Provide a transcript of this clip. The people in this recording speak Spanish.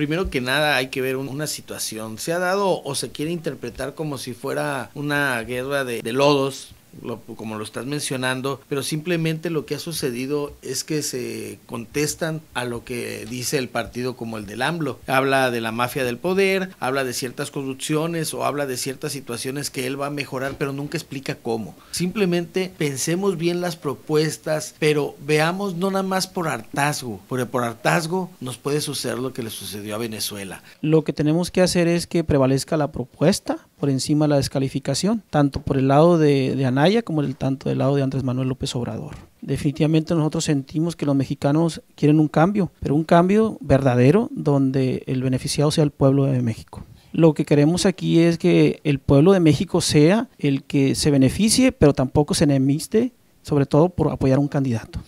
primero que nada hay que ver una situación. Se ha dado o se quiere interpretar como si fuera una guerra de, de lodos como lo estás mencionando, pero simplemente lo que ha sucedido es que se contestan a lo que dice el partido como el del AMLO. Habla de la mafia del poder, habla de ciertas corrupciones o habla de ciertas situaciones que él va a mejorar, pero nunca explica cómo. Simplemente pensemos bien las propuestas, pero veamos no nada más por hartazgo, porque por hartazgo nos puede suceder lo que le sucedió a Venezuela. Lo que tenemos que hacer es que prevalezca la propuesta, por encima la descalificación, tanto por el lado de, Anaya como el, tanto del lado de Andrés Manuel López Obrador. Definitivamente nosotros sentimos que los mexicanos quieren un cambio, pero un cambio verdadero donde el beneficiado sea el pueblo de México. Lo que queremos aquí es que el pueblo de México sea el que se beneficie, pero tampoco se enemiste, sobre todo por apoyar a un candidato.